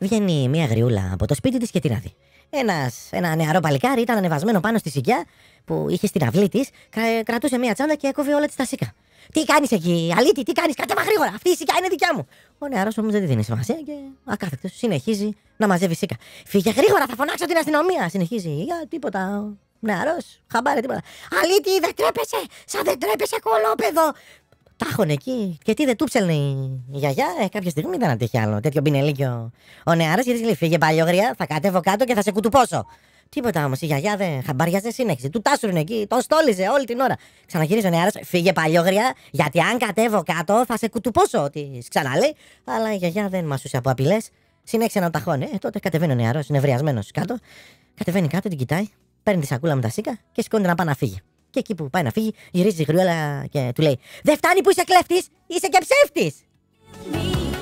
Βγαίνει μια γριούλα από το σπίτι της και την άδει. Ένας, ένα νεαρό παλικάρι ήταν ανεβασμένο πάνω στη σιγιά που είχε στην αυλή της, κρατούσε μια τσάντα και έκοβε όλα της τα σίκα. Τι κάνεις εκεί, Αλίτη, τι κάνεις, κάτσε γρήγορα. Αυτή η σίκα είναι δικιά μου. Ο νεαρός όμως δεν τη δίνει σημασία και ακάθεκτος συνεχίζει να μαζεύει σίκα. Φύγε γρήγορα, θα φωνάξω την αστυνομία. Συνεχίζει για τίποτα. Νεαρός, χαμπάρε τίποτα. Αλίτη, δεν τρέπεσαι, σαν δεν τρέπεσαι κολόπεδο τάχωνε εκεί. Και τι δεν του η γιαγιά, ε, κάποια στιγμή δεν αντέχει άλλο. Τέτοιο πινελίκιο. Ο νεάρας γιατί λέει: Φύγε παλιόγρια, θα κατέβω κάτω και θα σε κουτουπώσω. Τίποτα όμως, η γιαγιά δεν χαμπαριάζε, σύνεχισε. Του τάσουρνε εκεί, τον στόλιζε όλη την ώρα. Ξαναγυρίζει ο νεάρας, φύγε παλιόγρια, γιατί αν κατέβω κάτω θα σε κουτουπώσω. Τη ξαναλέει, αλλά η γιαγιά δεν μασούσε από απειλές. Συνέχισε να ταχώνει. Ε, τότε κατεβαίνει ο νεαρό, νευριασμένος κάτω. Κατεβαίνει κάτω, την κοιτάει, παίρνει τη σακούλα με τα σίκα και σηκώνεται να πάει να φύγει. Και εκεί που πάει να φύγει, γυρίζει η και του λέει: Δεν φτάνει που είσαι κλέφτης, είσαι και ψεύτης!